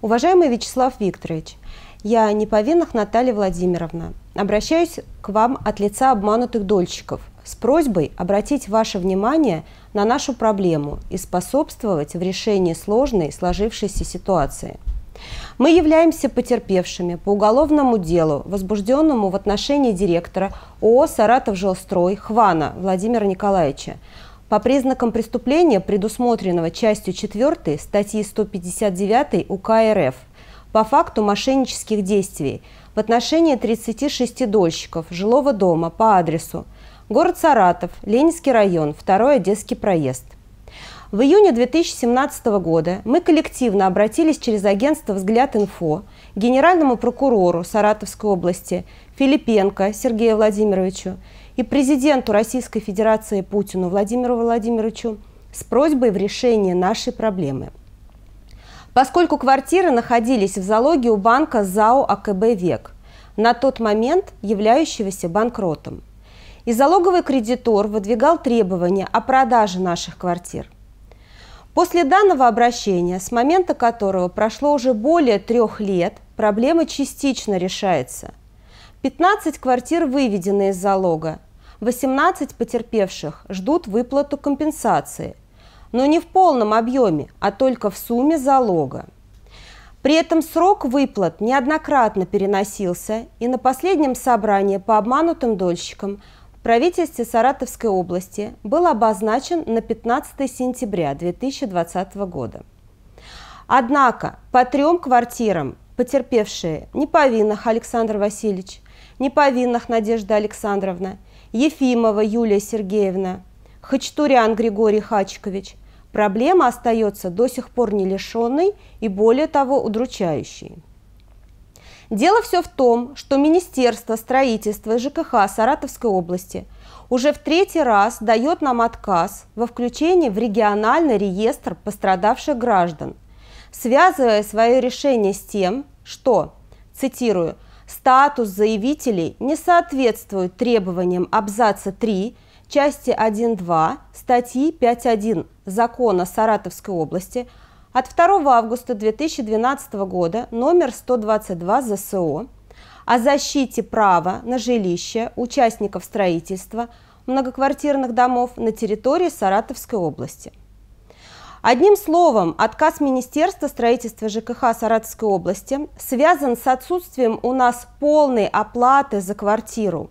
Уважаемый Вячеслав Викторович, я Неповинных Наталья Владимировна. Обращаюсь к вам от лица обманутых дольщиков с просьбой обратить ваше внимание на нашу проблему и способствовать в решении сложной сложившейся ситуации. Мы являемся потерпевшими по уголовному делу, возбужденному в отношении директора ООО «Саратовжилстрой» Хвана Владимира Николаевича по признакам преступления, предусмотренного частью 4 статьи 159 УК РФ, по факту мошеннических действий в отношении 36 дольщиков жилого дома по адресу город Саратов, Ленинский район, 2 Одесский проезд. В июне 2017 года мы коллективно обратились через агентство «Взгляд инфо» к генеральному прокурору Саратовской области, Филипенко Сергею Владимировичу и президенту Российской Федерации Путину Владимиру Владимировичу с просьбой в решении нашей проблемы. Поскольку квартиры находились в залоге у банка ЗАО АКБ «Век», на тот момент являющегося банкротом. И залоговый кредитор выдвигал требования о продаже наших квартир. После данного обращения, с момента которого прошло уже более трех лет, проблема частично решается. 15 квартир выведены из залога, 18 потерпевших ждут выплату компенсации, но не в полном объеме, а только в сумме залога. При этом срок выплат неоднократно переносился, и на последнем собрании по обманутым дольщикам в правительстве Саратовской области был обозначен на 15 сентября 2020 года. Однако по трем квартирам потерпевшие Неповинных Александр Васильевич, Неповинных Надежда Александровна, Ефимова Юлия Сергеевна, Хачтурян Григорий Хачкович. Проблема остается до сих пор не лишенной и, более того, удручающей. Дело все в том, что Министерство строительства и ЖКХ Саратовской области уже в третий раз дает нам отказ во включении в региональный реестр пострадавших граждан, связывая свое решение с тем, что, цитирую, Статус заявителей не соответствует требованиям абзаца 3 части 1.2 статьи 5.1 Закона Саратовской области от 2 августа 2012 года номер 122 ЗСО о защите права на жилище участников строительства многоквартирных домов на территории Саратовской области. Одним словом, отказ Министерства строительства ЖКХ Саратовской области связан с отсутствием у нас полной оплаты за квартиру.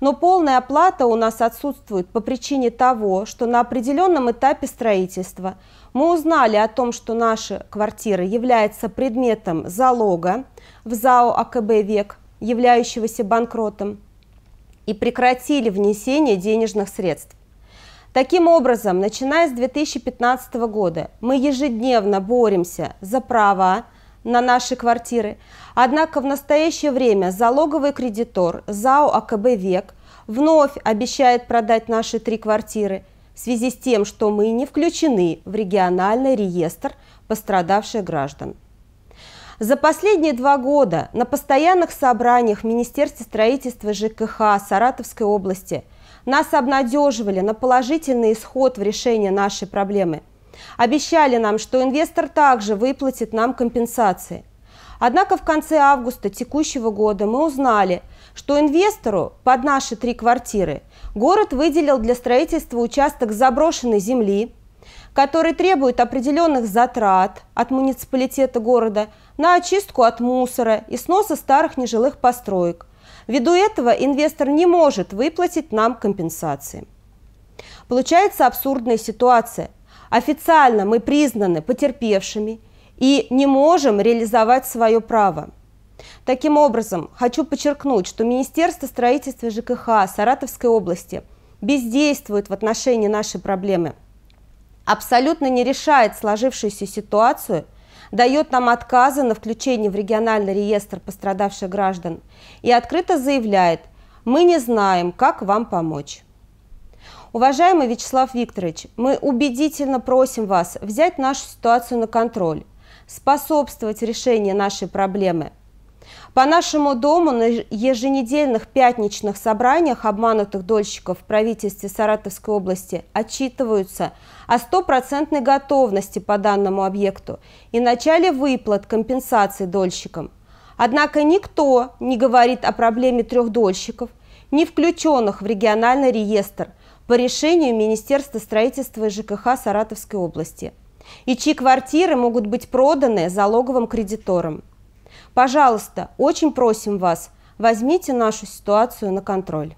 Но полная оплата у нас отсутствует по причине того, что на определенном этапе строительства мы узнали о том, что наши квартиры являются предметом залога в ЗАО АКБ «Век», являющегося банкротом, и прекратили внесение денежных средств. Таким образом, начиная с 2015 года мы ежедневно боремся за права на наши квартиры. Однако в настоящее время залоговый кредитор ЗАО АКБ «Век» вновь обещает продать наши три квартиры в связи с тем, что мы не включены в региональный реестр пострадавших граждан. За последние два года на постоянных собраниях Министерства строительства ЖКХ Саратовской области – нас обнадеживали на положительный исход в решении нашей проблемы. Обещали нам, что инвестор также выплатит нам компенсации. Однако в конце августа текущего года мы узнали, что инвестору под наши три квартиры город выделил для строительства участок заброшенной земли, который требует определенных затрат от муниципалитета города на очистку от мусора и сноса старых нежилых построек – Ввиду этого инвестор не может выплатить нам компенсации. Получается абсурдная ситуация. Официально мы признаны потерпевшими и не можем реализовать свое право. Таким образом, хочу подчеркнуть, что Министерство строительства ЖКХ Саратовской области бездействует в отношении нашей проблемы, абсолютно не решает сложившуюся ситуацию дает нам отказы на включение в региональный реестр пострадавших граждан и открыто заявляет «Мы не знаем, как вам помочь». Уважаемый Вячеслав Викторович, мы убедительно просим вас взять нашу ситуацию на контроль, способствовать решению нашей проблемы – по нашему дому на еженедельных пятничных собраниях обманутых дольщиков в правительстве Саратовской области отчитываются о стопроцентной готовности по данному объекту и начале выплат компенсации дольщикам. Однако никто не говорит о проблеме трех дольщиков, не включенных в региональный реестр по решению Министерства строительства и ЖКХ Саратовской области, и чьи квартиры могут быть проданы залоговым кредиторам. Пожалуйста, очень просим вас, возьмите нашу ситуацию на контроль.